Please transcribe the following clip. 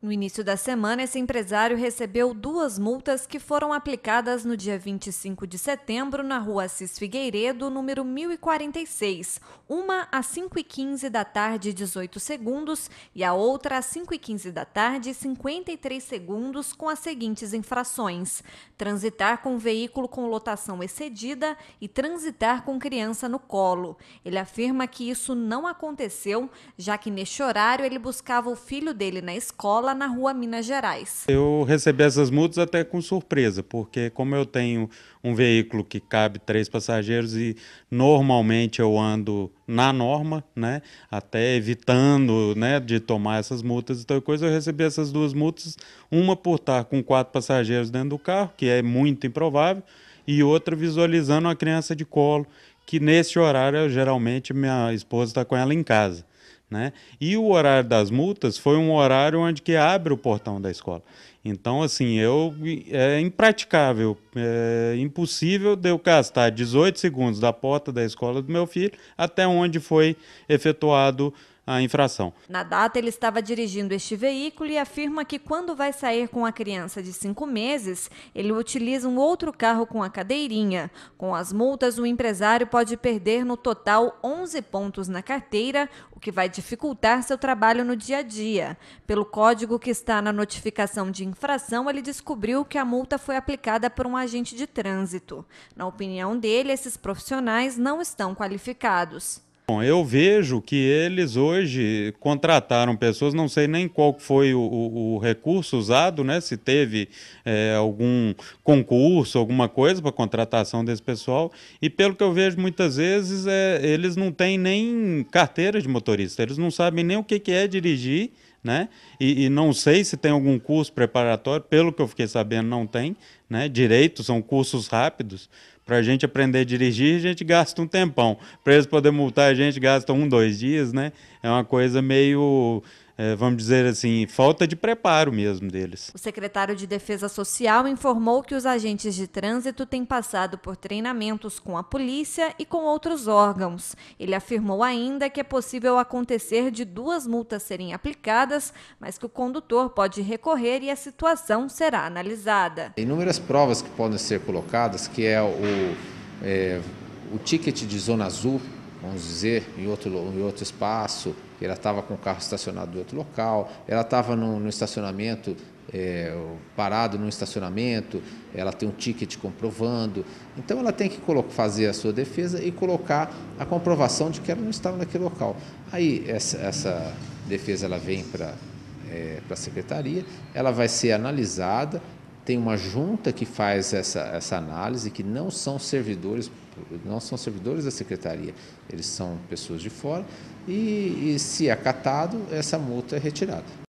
No início da semana, esse empresário recebeu duas multas que foram aplicadas no dia 25 de setembro na rua Assis Figueiredo, número 1046. Uma às 5h15 da tarde, 18 segundos, e a outra às 5h15 da tarde, 53 segundos, com as seguintes infrações: transitar com veículo com lotação excedida e transitar com criança no colo. Ele afirma que isso não aconteceu, já que neste horário ele buscava o filho dele na escola na rua Minas Gerais. Eu recebi essas multas até com surpresa, porque como eu tenho um veículo que cabe três passageiros e normalmente eu ando na norma, né, até evitando, né, de tomar essas multas e tal coisa, eu recebi essas duas multas, uma por estar com quatro passageiros dentro do carro, que é muito improvável, e outra visualizando uma criança de colo, que nesse horário geralmente minha esposa está com ela em casa. Né? E o horário das multas foi um horário onde que abre o portão da escola. Então, assim, eu é impraticável, é impossível de eu gastar 18 segundos da porta da escola do meu filho até onde foi efetuado a infração. Na data, ele estava dirigindo este veículo e afirma que quando vai sair com a criança de cinco meses, ele utiliza um outro carro com a cadeirinha. Com as multas, o empresário pode perder no total 11 pontos na carteira, o que vai dificultar seu trabalho no dia a dia. Pelo código que está na notificação de infração, ele descobriu que a multa foi aplicada por um agente de trânsito. Na opinião dele, esses profissionais não estão qualificados. Bom, eu vejo que eles hoje contrataram pessoas, não sei nem qual foi o, o, o recurso usado, né? Se teve é, algum concurso, alguma coisa para contratação desse pessoal. E pelo que eu vejo, muitas vezes é, eles não têm nem carteira de motorista, eles não sabem nem o que, que é dirigir. Né? E, e, não sei se tem algum curso preparatório, pelo que eu fiquei sabendo, não tem. Né? Direito são cursos rápidos, para a gente aprender a dirigir, a gente gasta um tempão. Para eles poderem multar a gente, gasta um, dois dias, né? É uma coisa meio é, vamos dizer assim, falta de preparo mesmo deles. O secretário de Defesa Social informou que os agentes de trânsito têm passado por treinamentos com a polícia e com outros órgãos. Ele afirmou ainda que é possível acontecer de duas multas serem aplicadas, mas que o condutor pode recorrer e a situação será analisada. Inúmeras provas que podem ser colocadas, que é o, é, o ticket de zona azul, vamos dizer, em outro, em outro espaço, ela estava com o carro estacionado em outro local, ela estava no, no estacionamento, é, parado no estacionamento, ela tem um ticket comprovando. Então ela tem que fazer a sua defesa e colocar a comprovação de que ela não estava naquele local. Aí essa, essa defesa ela vem para é, a secretaria, ela vai ser analisada, tem uma junta que faz essa, essa análise, que não são servidores, não são servidores da secretaria, eles são pessoas de fora, e, e se acatado, essa multa é retirada.